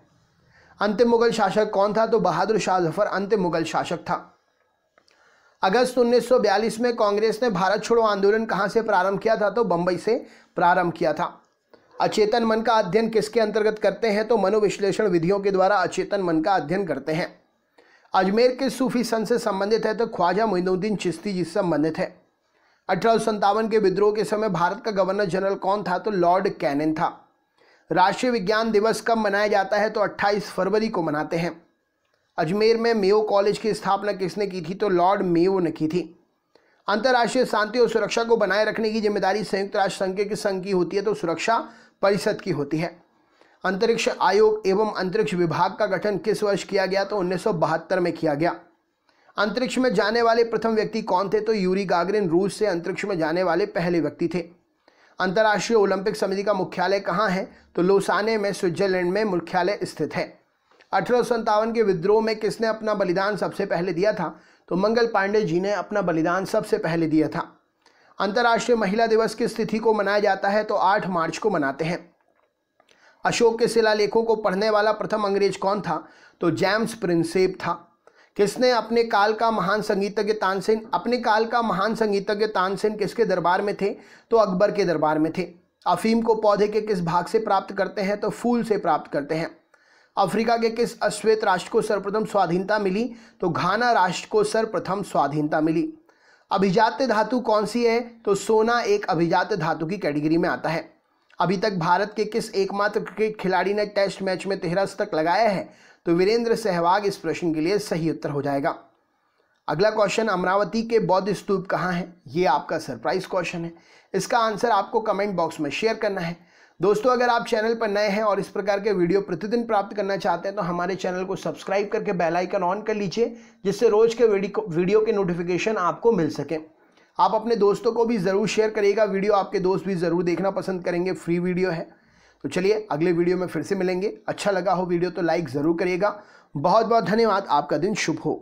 अंतिम मुगल शासक कौन था तो बहादुर शाह जफर अंतिम मुगल शासक था अगस्त 1942 में कांग्रेस ने भारत छोड़ो आंदोलन कहाँ से प्रारंभ किया था तो बम्बई से प्रारंभ किया था अचेतन मन का अध्ययन किसके अंतर्गत करते हैं तो मनोविश्लेषण विधियों के द्वारा अचेतन मन का अध्ययन करते हैं अजमेर के सूफी सन से संबंधित है तो ख्वाजा मोइनुद्दीन चिश्ती जी से संबंधित है अठारह के विद्रोह के समय भारत का गवर्नर जनरल कौन था तो लॉर्ड कैनन था राष्ट्रीय विज्ञान दिवस कब मनाया जाता है तो 28 फरवरी को मनाते हैं अजमेर में मेयो कॉलेज की स्थापना किसने की थी तो लॉर्ड मेयो ने की थी अंतर्राष्ट्रीय शांति और सुरक्षा को बनाए रखने की जिम्मेदारी संयुक्त राष्ट्र संघ के संघ की होती है तो सुरक्षा परिषद की होती है अंतरिक्ष आयोग एवं अंतरिक्ष विभाग का गठन किस वर्ष किया गया तो उन्नीस में किया गया अंतरिक्ष में जाने वाले प्रथम व्यक्ति कौन थे तो यूरी गागरिन रूस से अंतरिक्ष में जाने वाले पहले व्यक्ति थे अंतर्राष्ट्रीय ओलंपिक समिति का मुख्यालय कहाँ है तो लोसाने में स्विट्जरलैंड में मुख्यालय स्थित है अठारह के विद्रोह में किसने अपना बलिदान सबसे पहले दिया था तो मंगल पांडे जी ने अपना बलिदान सबसे पहले दिया था अंतर्राष्ट्रीय महिला दिवस किस तिथि को मनाया जाता है तो 8 मार्च को मनाते हैं अशोक के शिलालेखों को पढ़ने वाला प्रथम अंग्रेज कौन था तो जेम्स प्रिंसेप था किसने अपने काल का महान संगीतज्ञ तानसेन अपने काल का महान संगीतज्ञ तानसेन किसके दरबार में थे तो अकबर के दरबार में थे अफीम को पौधे के किस भाग से प्राप्त करते हैं तो फूल से प्राप्त करते हैं अफ्रीका के किस अश्वेत राष्ट्र को सर्वप्रथम स्वाधीनता मिली तो घाना राष्ट्र को सर्वप्रथम स्वाधीनता मिली अभिजात्य धातु कौन सी है तो सोना एक अभिजात्य धातु की कैटेगरी में आता है अभी तक भारत के किस एकमात्र क्रिकेट खिलाड़ी ने टेस्ट मैच में तेहरा शतक लगाया है तो वीरेंद्र सहवाग इस प्रश्न के लिए सही उत्तर हो जाएगा अगला क्वेश्चन अमरावती के बौद्ध स्तूप कहाँ है ये आपका सरप्राइज क्वेश्चन है इसका आंसर आपको कमेंट बॉक्स में शेयर करना है दोस्तों अगर आप चैनल पर नए हैं और इस प्रकार के वीडियो प्रतिदिन प्राप्त करना चाहते हैं तो हमारे चैनल को सब्सक्राइब करके बेल आइकन ऑन कर लीजिए जिससे रोज के वीडियो के नोटिफिकेशन आपको मिल सके आप अपने दोस्तों को भी ज़रूर शेयर करिएगा वीडियो आपके दोस्त भी ज़रूर देखना पसंद करेंगे फ्री वीडियो है तो चलिए अगले वीडियो में फिर से मिलेंगे अच्छा लगा हो वीडियो तो लाइक ज़रूर करिएगा बहुत बहुत धन्यवाद आपका दिन शुभ हो